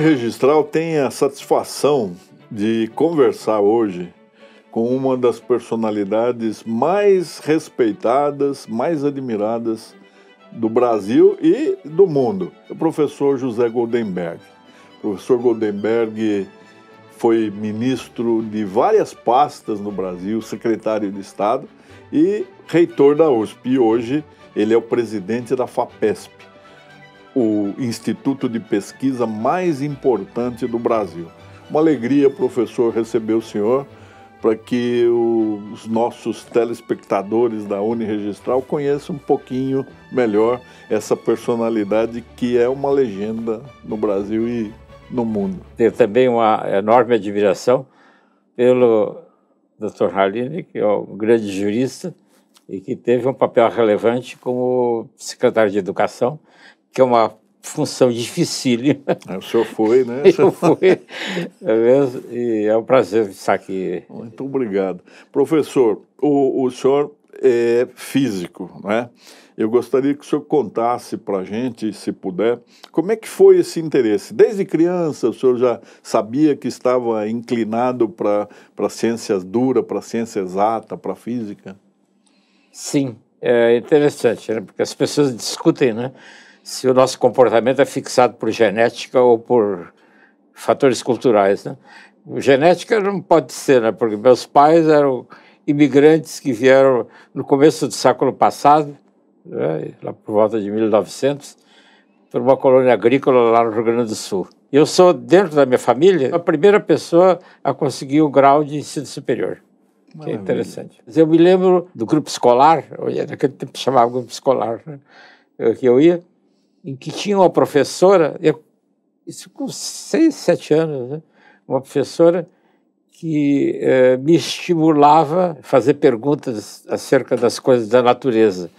Registral tem a satisfação de conversar hoje com uma das personalidades mais respeitadas, mais admiradas do Brasil e do mundo, o professor José Goldenberg. O professor Goldenberg foi ministro de várias pastas no Brasil, secretário de Estado e reitor da USP. E hoje ele é o presidente da FAPESP, o instituto de pesquisa mais importante do Brasil. Uma alegria, professor, receber o senhor para que os nossos telespectadores da Uniregistral conheçam um pouquinho melhor essa personalidade que é uma legenda no Brasil e no mundo. Tenho também uma enorme admiração pelo Dr. Haline, que é um grande jurista e que teve um papel relevante como secretário de Educação que é uma função dificílima. É, o senhor foi, né? Eu fui. É mesmo, e é um prazer estar aqui. Muito obrigado. Professor, o, o senhor é físico, né? Eu gostaria que o senhor contasse para a gente, se puder, como é que foi esse interesse. Desde criança, o senhor já sabia que estava inclinado para ciências dura, para ciência exata, para física? Sim, é interessante, né? porque as pessoas discutem, né? se o nosso comportamento é fixado por genética ou por fatores culturais. Né? Genética não pode ser, né? porque meus pais eram imigrantes que vieram no começo do século passado, né? lá por volta de 1900, por uma colônia agrícola lá no Rio Grande do Sul. Eu sou, dentro da minha família, a primeira pessoa a conseguir o grau de ensino superior. Que é interessante. Eu me lembro do grupo escolar, naquele tempo chamava grupo escolar, né? que eu ia, em que tinha uma professora, eu, isso com seis, sete anos, né? uma professora que eh, me estimulava a fazer perguntas acerca das coisas da natureza.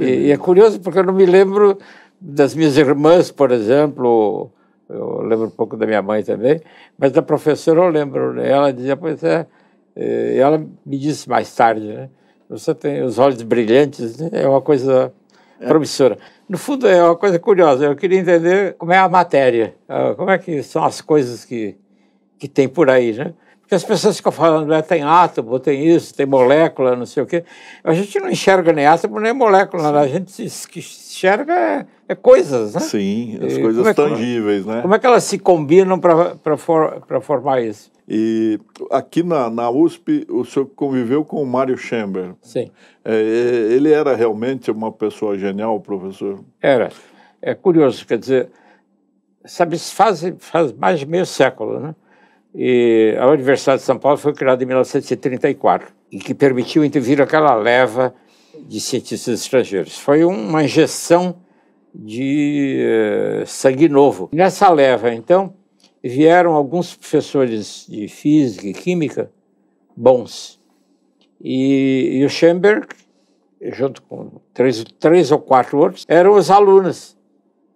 E, e, é curioso porque eu não me lembro das minhas irmãs, por exemplo, eu lembro um pouco da minha mãe também, mas da professora eu lembro. Né? Ela dizia, pois é, eh, ela me disse mais tarde, né? Você tem os olhos brilhantes, né? é uma coisa é. promissora. É. No fundo, é uma coisa curiosa. Eu queria entender como é a matéria, ah, como é que são as coisas que, que tem por aí, né? Porque as pessoas ficam falando, é, tem átomo, tem isso, tem molécula, não sei o quê. A gente não enxerga nem átomo nem molécula, né? a gente enxerga é, é coisas, né? Sim, as e coisas é que, tangíveis, né? Como é que elas se combinam para for, formar isso? E aqui na, na USP, o senhor conviveu com o Mário Chamber. Sim. É, é, ele era realmente uma pessoa genial, professor? Era. É curioso, quer dizer, sabe, faz, faz mais de meio século, né? E a Universidade de São Paulo foi criada em 1934 e que permitiu intervir aquela leva de cientistas estrangeiros. Foi uma injeção de eh, sangue novo. Nessa leva, então, vieram alguns professores de física e química bons. E, e o Schoenberg, junto com três, três ou quatro outros, eram os alunos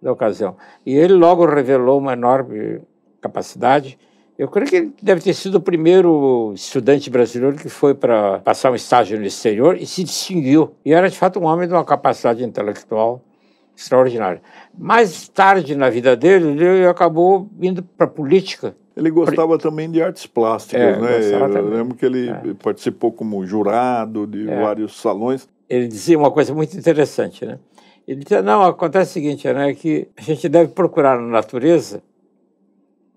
da ocasião. E ele logo revelou uma enorme capacidade. Eu creio que ele deve ter sido o primeiro estudante brasileiro que foi para passar um estágio no exterior e se distinguiu. E era, de fato, um homem de uma capacidade intelectual extraordinário. Mais tarde na vida dele, ele acabou indo para a política. Ele gostava também de artes plásticas, é, né? Eu lembro que ele é. participou como jurado de é. vários salões. Ele dizia uma coisa muito interessante, né? Ele dizia, não, acontece o seguinte, né, que a gente deve procurar na natureza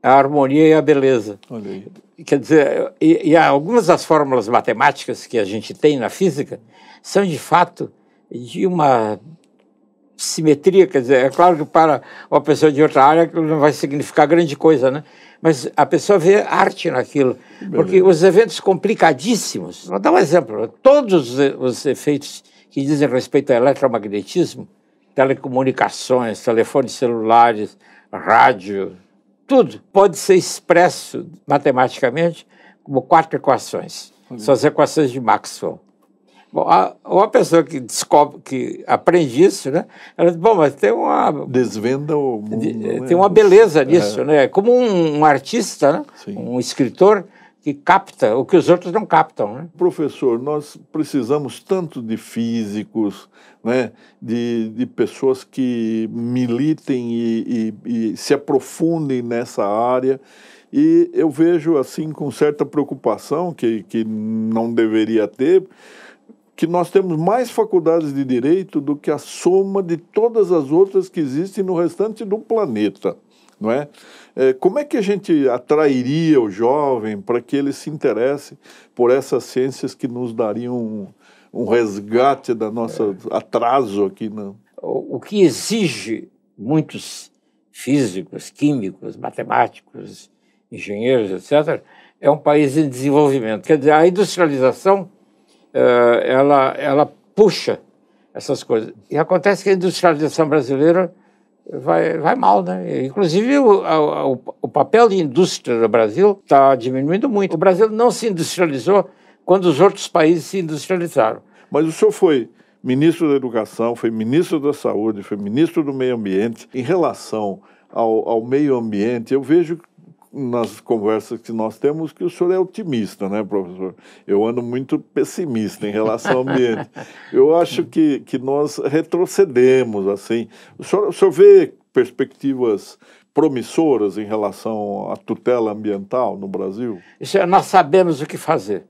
a harmonia e a beleza. Olha aí. Quer dizer, e, e algumas das fórmulas matemáticas que a gente tem na física são, de fato, de uma simetria, quer dizer, é claro que para uma pessoa de outra área não vai significar grande coisa, né? Mas a pessoa vê arte naquilo, porque os eventos complicadíssimos. Vou dar um exemplo: todos os efeitos que dizem respeito ao eletromagnetismo, telecomunicações, telefones celulares, rádio, tudo pode ser expresso matematicamente como quatro equações. São as equações de Maxwell. Bom, a, uma pessoa que descobre, que aprende isso, né? Ela diz, bom, mas tem uma... Desvenda o mundo. De, né, Tem uma beleza é. nisso, né, é. né? Como um, um artista, né? um escritor, que capta o que os outros não captam. Né? Professor, nós precisamos tanto de físicos, né? de, de pessoas que militem e, e, e se aprofundem nessa área. E eu vejo assim com certa preocupação, que, que não deveria ter, que nós temos mais faculdades de direito do que a soma de todas as outras que existem no restante do planeta, não é? é como é que a gente atrairia o jovem para que ele se interesse por essas ciências que nos dariam um, um resgate da nossa é. atraso aqui não? o, o que exige muitos físicos, químicos, matemáticos, engenheiros, etc., é um país em desenvolvimento. Quer dizer, a industrialização eh, ela, ela puxa essas coisas. E acontece que a industrialização brasileira vai, vai mal, né? Inclusive, o, o, o papel de indústria do Brasil está diminuindo muito. O Brasil não se industrializou quando os outros países se industrializaram. Mas o senhor foi ministro da Educação, foi ministro da Saúde, foi ministro do Meio Ambiente. Em relação ao, ao meio ambiente, eu vejo nas conversas que nós temos que o senhor é otimista, né, professor? Eu ando muito pessimista em relação ao ambiente. Eu acho que, que nós retrocedemos, assim. O senhor, o senhor vê perspectivas promissoras em relação à tutela ambiental no Brasil? Isso é, nós sabemos o que fazer.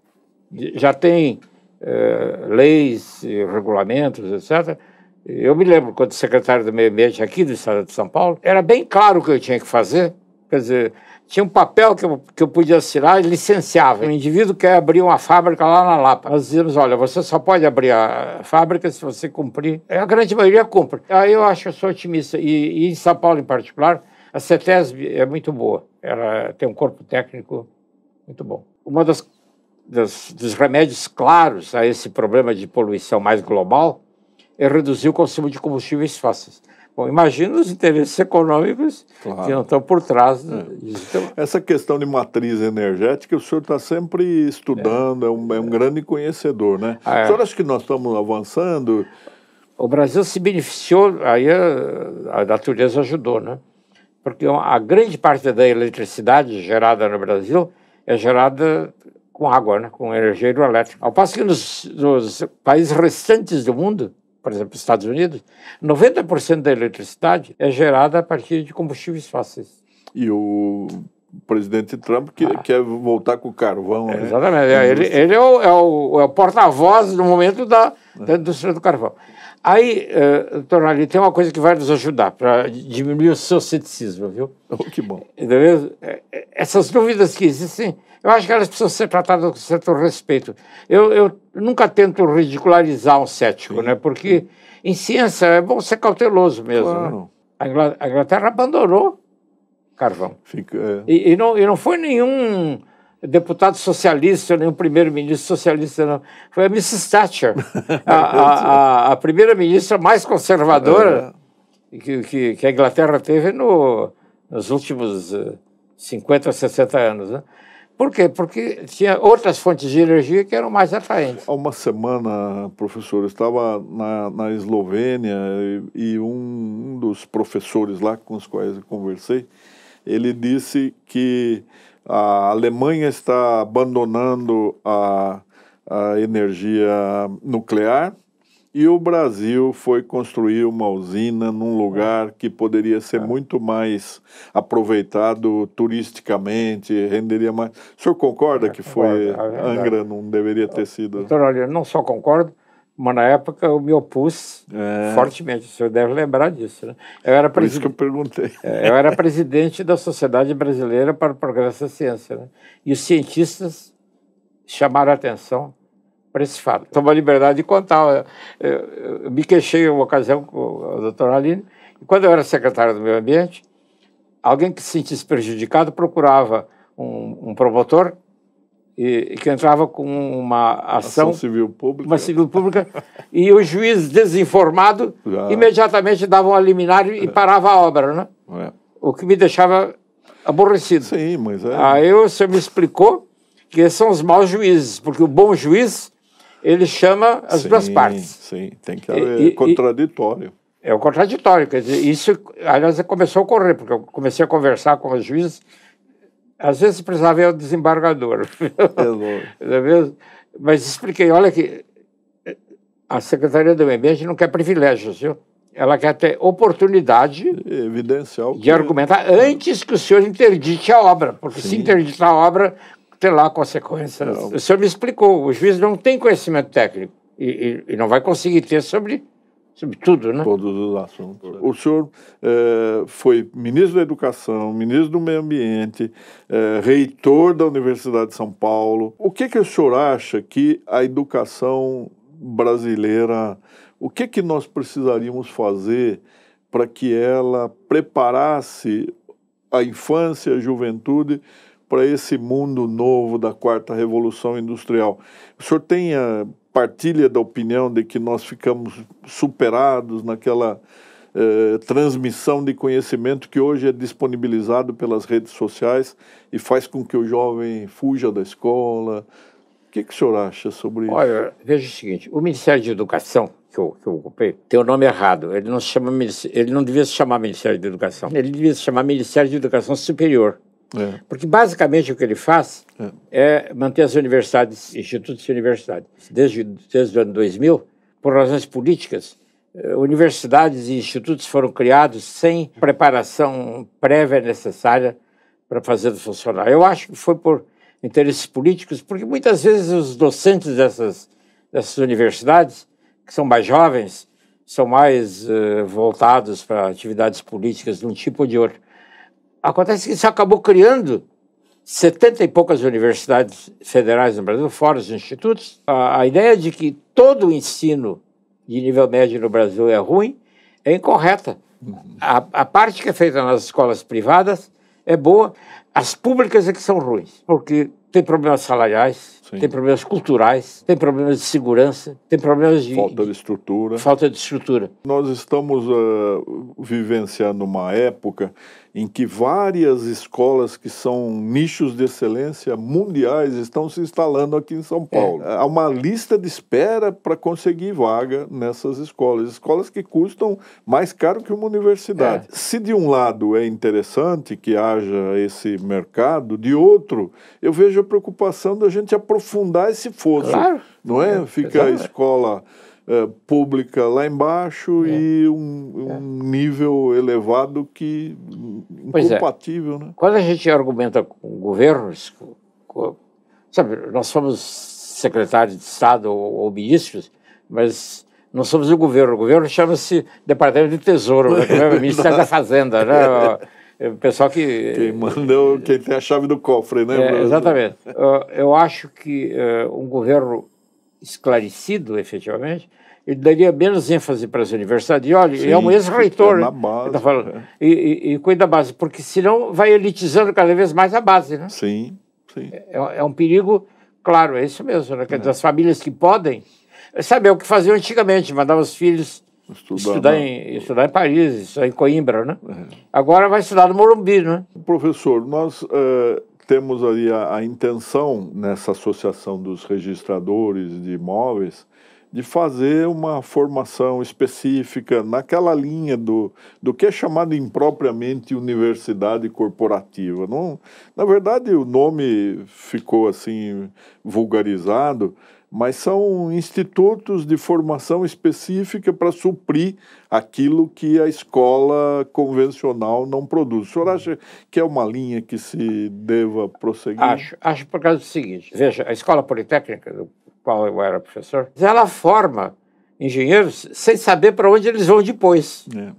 Já tem é, leis, regulamentos, etc., eu me lembro quando secretário do Meio Ambiente aqui do Estado de São Paulo, era bem claro o que eu tinha que fazer. Quer dizer, tinha um papel que eu, que eu podia assinar e licenciava. Um indivíduo quer abrir uma fábrica lá na Lapa. Nós dizíamos, olha, você só pode abrir a fábrica se você cumprir. A grande maioria cumpre. Aí eu acho que eu sou otimista. E, e, em São Paulo, em particular, a CETESB é muito boa. Ela tem um corpo técnico muito bom. Uma das, das dos remédios claros a esse problema de poluição mais global é reduzir o consumo de combustíveis fósseis. Bom, imagina os interesses econômicos claro. que não estão por trás é. disso. Então, Essa questão de matriz energética, o senhor está sempre estudando, é, é, um, é um, grande conhecedor, né? Ah, é. o senhor acha que nós estamos avançando? O Brasil se beneficiou, aí a, a natureza ajudou, né? Porque a grande parte da eletricidade gerada no Brasil é gerada com água, né? com energia hidrelétrica. Ao passo que nos, nos países restantes do mundo, por exemplo, Estados Unidos, 90% da eletricidade é gerada a partir de combustíveis fósseis. E o presidente Trump que ah. quer voltar com o carvão. É, né? Exatamente. Ele, ele, é o, é o, é o porta-voz no momento da, é. da indústria do carvão. Aí, uh, eh, Tornali, tem uma coisa que vai nos ajudar para diminuir o seu ceticismo, viu? Oh, que bom. Entendeu? É, é, essas dúvidas que existem, eu acho que elas precisam ser tratadas com certo respeito. Eu, eu nunca tento ridicularizar um cético, Sim. né? Porque Sim. em ciência é bom ser cauteloso mesmo. Né? Claro. Né? A Inglaterra abandonou carvão. Fica, é... e, e, não, e não foi nenhum deputado socialista, nem um primeiro-ministro socialista, não. Foi a Mrs. Thatcher, a, a, a, a primeira-ministra mais conservadora é. que, que, que, a Inglaterra teve no, nos últimos 50, eh, 60 anos. Né? Por quê? Porque tinha outras fontes de energia que eram mais atraentes. Há uma semana, professor, eu estava na, na Eslovênia e, e um, um dos professores lá com os quais eu conversei, ele disse que a Alemanha está abandonando a, a energia nuclear e o Brasil foi construir uma usina num lugar que poderia ser é. muito mais aproveitado turisticamente, renderia mais. O senhor concorda que foi é Angra não deveria ter então, sido? Doutor, olha, não só concordo, mas na época eu me opus é. fortemente, o senhor deve lembrar disso. Né? Eu era Por isso que eu perguntei. É, eu era presidente da Sociedade Brasileira para o Progresso da Ciência. Né? E os cientistas chamaram a atenção para esse fato. Tomo então, a liberdade de contar. Eu, eu, eu me queixei uma ocasião com a doutora Aline, e quando eu era secretário do Meio Ambiente, alguém que se sentisse prejudicado procurava um, um promotor e, que entrava com uma ação, ação civil pública, uma civil pública e o juiz desinformado Já. imediatamente dava um liminar e é. parava a obra, né? É. O que me deixava aborrecido. Sim, mas é. Aí você me explicou que são os maus juízes, porque o bom juiz ele chama as sim, duas partes. Sim, tem que haver e, contraditório. E, é o contraditório, quer dizer, isso, aliás, começou a ocorrer, porque eu comecei a conversar com os juízes às vezes precisava ir ao desembargador. É Mas expliquei, olha que eh, a Secretaria do Meio Ambiente não quer privilégios, viu? Ela quer ter oportunidade Evidencial de é. argumentar antes que o senhor interdite a obra, porque Sim. se interditar a obra, tem lá consequências. Não. O senhor me explicou, o juiz não tem conhecimento técnico e, e, e não vai conseguir ter sobre sobre tudo, né? Todos os assuntos. É. O senhor é, foi ministro da Educação, ministro do Meio Ambiente, é, reitor da Universidade de São Paulo. O que, que o senhor acha que a educação brasileira, o que, que nós precisaríamos fazer para que ela preparasse a infância, a juventude para esse mundo novo da quarta revolução industrial? O senhor tem a partilha da opinião de que nós ficamos superados naquela eh, transmissão de conhecimento que hoje é disponibilizado pelas redes sociais e faz com que o jovem fuja da escola. O que, que o senhor acha sobre isso? Olha, veja o seguinte: o Ministério de Educação, que eu, que eu ocupei, tem o nome errado. Ele não, chama, ele não devia se chamar Ministério de Educação. Ele devia se chamar Ministério de Educação Superior é. Porque basicamente o que ele faz é, é manter as universidades, institutos e universidades. Desde, desde o ano 2000, por razões políticas, eh, universidades e institutos foram criados sem preparação prévia necessária para fazer funcionar. Eu acho que foi por interesses políticos, porque muitas vezes os docentes dessas, dessas universidades, que são mais jovens, são mais uh, voltados para atividades políticas de um tipo ou de outro. Acontece que isso acabou criando setenta e poucas universidades federais no Brasil, fora os institutos. A, a ideia de que todo o ensino de nível médio no Brasil é ruim é incorreta. A, a, parte que é feita nas escolas privadas é boa, as públicas é que são ruins, porque tem problemas salariais, Sim. tem problemas culturais, tem problemas de segurança, tem problemas de falta de estrutura. Falta de estrutura. Nós estamos uh, vivenciando uma época em que várias escolas que são nichos de excelência mundiais estão se instalando aqui em São é. Paulo. É. Há uma lista de espera para conseguir vaga nessas escolas, escolas que custam mais caro que uma universidade. É. Se de um lado é interessante que haja esse mercado, de outro eu vejo a preocupação da gente aproveitar aprofundar esse fosso. Claro. Não é? é Fica a escola é, pública lá embaixo é. e um, um é. nível elevado que é. incompatível. Né? Quando a gente argumenta com governos, com, sabe, nós somos secretários de Estado ou, ou ministros, mas não somos o governo. O governo chama-se Departamento de Tesouro, né? Ministério da Fazenda, né? É, o pessoal que. Quem manda é quem tem a chave do cofre, né, é, Exatamente. eu acho que eh, um governo esclarecido, efetivamente, ele daria menos ênfase para as universidades. E olha, é Sim, é um ex-reitor. É né? tá falando. E, e, e, cuida da base, porque senão vai elitizando cada vez mais a base, né? Sim. Sim. É, é um perigo, claro, é isso mesmo, né? Quer dizer, as famílias que podem. Sabe, é o que faziam antigamente, mandavam os filhos Estudar, estudar, em, estudar em Paris, estudar em Coimbra, né? É. Agora vai estudar no Morumbi, né? Professor, nós eh, temos ali a, a, intenção, nessa associação dos registradores de imóveis, de fazer uma formação específica naquela linha do, do que é chamado impropriamente universidade corporativa. Não, na verdade, o nome ficou assim vulgarizado, mas são institutos de formação específica para suprir aquilo que a escola convencional não produz. O senhor uhum. acha que é uma linha que se deva prosseguir? Acho, acho por causa do seguinte: veja, a escola politécnica, do qual eu era professor, ela forma engenheiros sem saber para onde eles vão depois. É.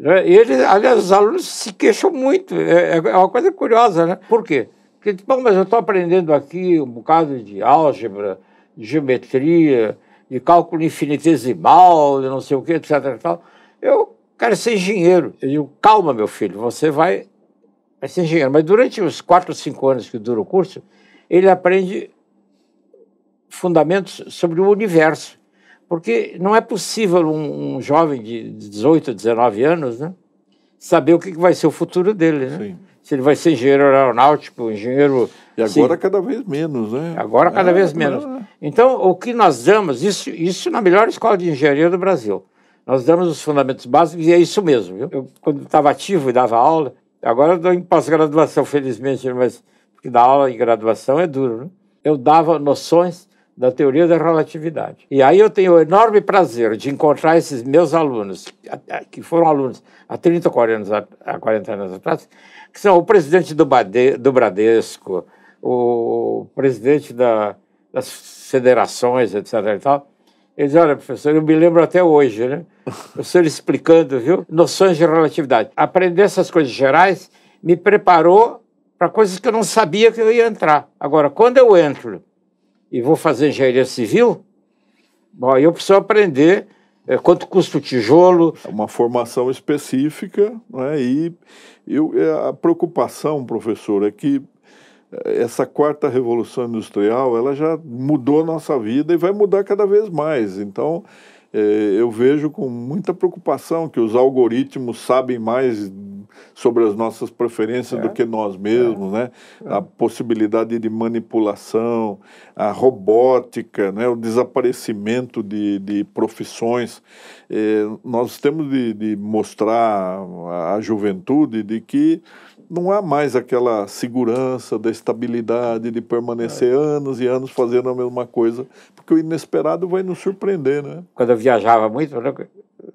Né? E eles, aliás, os alunos se queixam muito, é, é, é uma coisa curiosa, né? Por quê? Porque, bom, mas eu estou aprendendo aqui um bocado de álgebra, geometria, de cálculo infinitesimal, de não sei o que, etc. Tal. Eu quero ser é engenheiro. Eu digo, calma, meu filho, você vai, vai ser engenheiro. Mas durante os quatro, cinco anos que dura o curso, ele aprende fundamentos sobre o universo. Porque não é possível um, um jovem de 18, 19 anos né, saber o que vai ser o futuro dele. Né? Se ele vai ser engenheiro aeronáutico, engenheiro e agora Sim. cada vez menos, né? Agora cada é, vez menos. É. Então, o que nós damos, isso, isso na melhor escola de engenharia do Brasil. Nós damos os fundamentos básicos e é isso mesmo. Viu? Eu, quando estava ativo e dava aula, agora eu dou em pós-graduação, felizmente, né, mas porque dar aula em graduação é duro, né? Eu dava noções da teoria da relatividade. E aí eu tenho o enorme prazer de encontrar esses meus alunos, que foram alunos há 30, 40 anos, há 40 anos atrás, que são o presidente do, Bade, do Bradesco, o presidente da, das federações, etc. E tal, ele diz, olha, professor, eu me lembro até hoje, né? O senhor explicando, viu? Noções de relatividade. Aprender essas coisas gerais me preparou para coisas que eu não sabia que eu ia entrar. Agora, quando eu entro e vou fazer engenharia civil, bom, eu preciso aprender é, quanto custa o tijolo. É uma formação específica, né? e eu, eh, a preocupação, professor, é que essa quarta revolução industrial ela já mudou a nossa vida e vai mudar cada vez mais. Então, eh, eu vejo com muita preocupação que os algoritmos sabem mais sobre as nossas preferências é. do que nós mesmos, é. né? É. A possibilidade de manipulação, a robótica, né? o desaparecimento de, de profissões. É, nós temos de, de mostrar à juventude de que não há mais aquela segurança da estabilidade de permanecer é. anos e anos fazendo a mesma coisa, porque o inesperado vai nos surpreender, né? Quando eu viajava muito, mesmo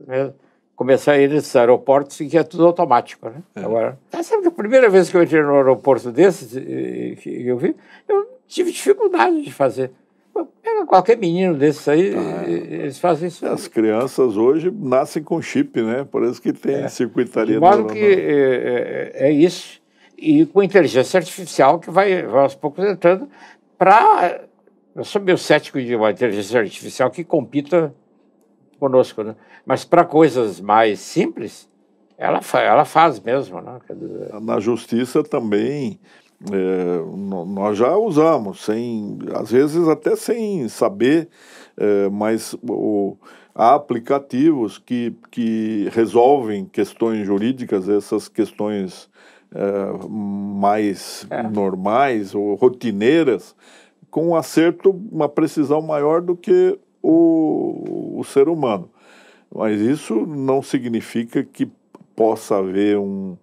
né? começar a ir nesses aeroportos em que é tudo automático, né? É. Agora, tá, sabe que a primeira vez que eu entrei num aeroporto desses, que eu vi, eu tive dificuldade de fazer. Pega qualquer menino desses aí, ah, eles fazem isso. As crianças hoje nascem com chip, né? isso que tem é. circuitaria. De modo que é, é, é, isso. E com inteligência artificial que vai, vai aos poucos entrando para... Eu sou meio cético de uma inteligência artificial que compita conosco. Né? Mas para coisas mais simples, ela, fa ela faz mesmo. Né? Dizer... Na justiça também. É, nós já usamos, sem, às vezes até sem saber, é, mas o, há aplicativos que, que resolvem questões jurídicas, essas questões é, mais é. normais ou rotineiras, com um acerto, uma precisão maior do que o, o ser humano. Mas isso não significa que possa haver um,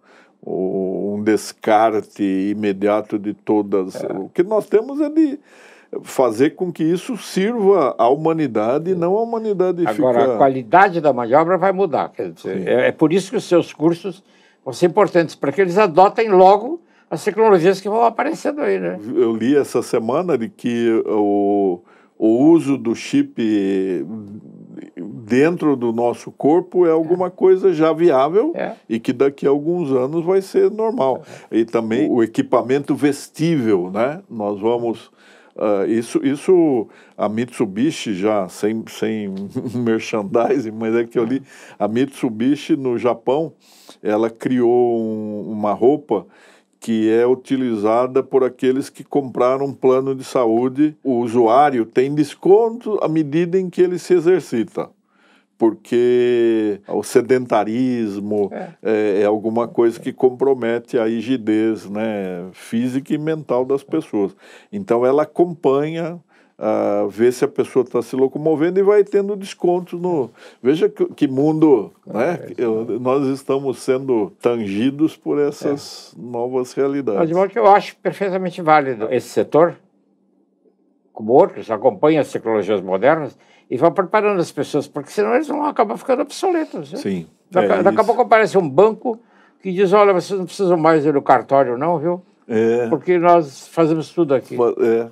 um descarte imediato de todas. É. O que nós temos é de fazer com que isso sirva à humanidade e não à humanidade Agora, ficar... a qualidade da manobra vai mudar. Dizer, é, é, por isso que os seus cursos vão ser importantes, para que eles adotem logo as tecnologias que vão aparecendo aí. Né? Eu li essa semana de que o o uso do chip dentro do nosso corpo é alguma é. coisa já viável é. e que daqui a alguns anos vai ser normal. É. E também o equipamento vestível, né? Nós vamos. Uh, isso, isso a Mitsubishi já, sem, sem merchandising, mas é que eu li, é. a Mitsubishi no Japão, ela criou um, uma roupa que é utilizada por aqueles que compraram um plano de saúde. O usuário tem desconto à medida em que ele se exercita, porque o sedentarismo é, é, é alguma coisa que compromete a rigidez né, física e mental das é. pessoas. Então, ela acompanha uh, ver se a pessoa está se locomovendo e vai tendo descontos no. Veja que, que mundo, né? É, Eu, né? nós estamos sendo tangidos por essas é. novas realidades. Mas, de modo que eu acho perfeitamente válido esse setor, como outros, acompanha as tecnologias modernas e vai preparando as pessoas, porque senão eles vão acabar ficando obsoletos. Sim. Daqui, é daqui a pouco aparece um banco que diz: olha, vocês não precisam mais do cartório, não, viu? É. Porque nós fazemos tudo aqui. É.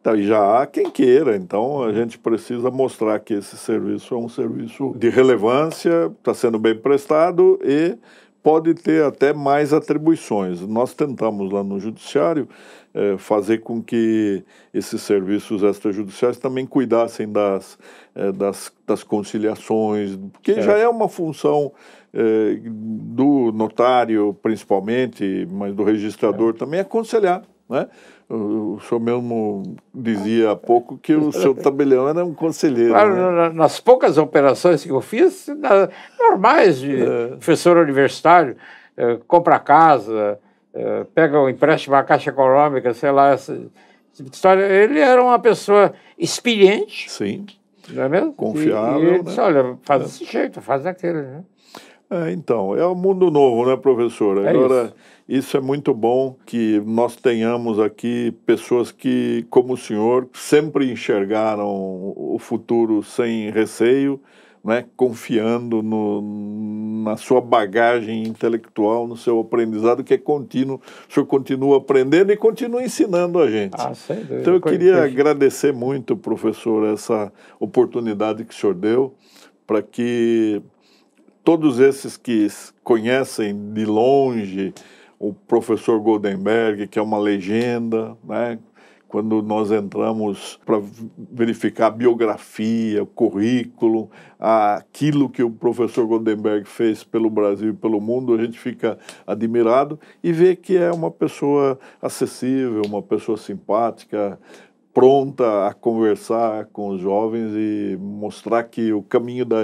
Então, e já há quem queira, então a uhum. gente precisa mostrar que esse serviço é um serviço de relevância, está sendo bem prestado e pode ter até mais atribuições. Nós tentamos lá no Judiciário eh, fazer com que esses serviços extrajudiciais também cuidassem das, eh, das, das, conciliações, que é. já é uma função eh, do notário, principalmente, mas do registrador é. também, aconselhar né? O, o senhor mesmo dizia há pouco que o seu tabelião era um conselheiro. Claro, né? nas poucas operações que eu fiz, normais de é. professor universitário, eh, compra casa, é, pega um empréstimo à Caixa Econômica, sei lá, essa, essa tipo história. Ele era uma pessoa experiente. Sim. Não é mesmo? Confiável. E, e ele né? disse, olha, faz é. desse jeito, faz daquele. Né? É, então, é o um mundo novo, né, professor? É Agora, é isso. isso. é muito bom que nós tenhamos aqui pessoas que, como o senhor, sempre enxergaram o futuro sem receio, né, confiando no, na sua bagagem intelectual, no seu aprendizado, que é contínuo. O senhor continua aprendendo e continua ensinando a gente. Ah, sem dúvida. Então, eu queria agradecer muito, professor, essa oportunidade que o senhor deu para que todos esses que conhecem de longe o professor Goldenberg, que é uma legenda, né? Quando nós entramos para verificar a biografia, o currículo, aquilo que o professor Goldenberg fez pelo Brasil e pelo mundo, a gente fica admirado e vê que é uma pessoa acessível, uma pessoa simpática, pronta a conversar com os jovens e mostrar que o caminho da,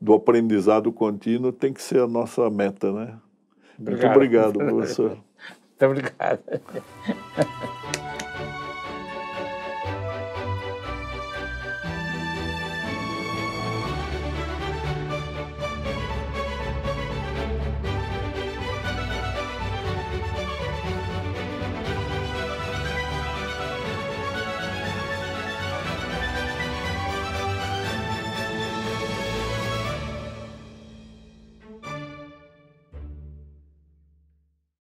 do aprendizado contínuo tem que ser a nossa meta, né? Obrigado. Muito obrigado, professor. Muito obrigado.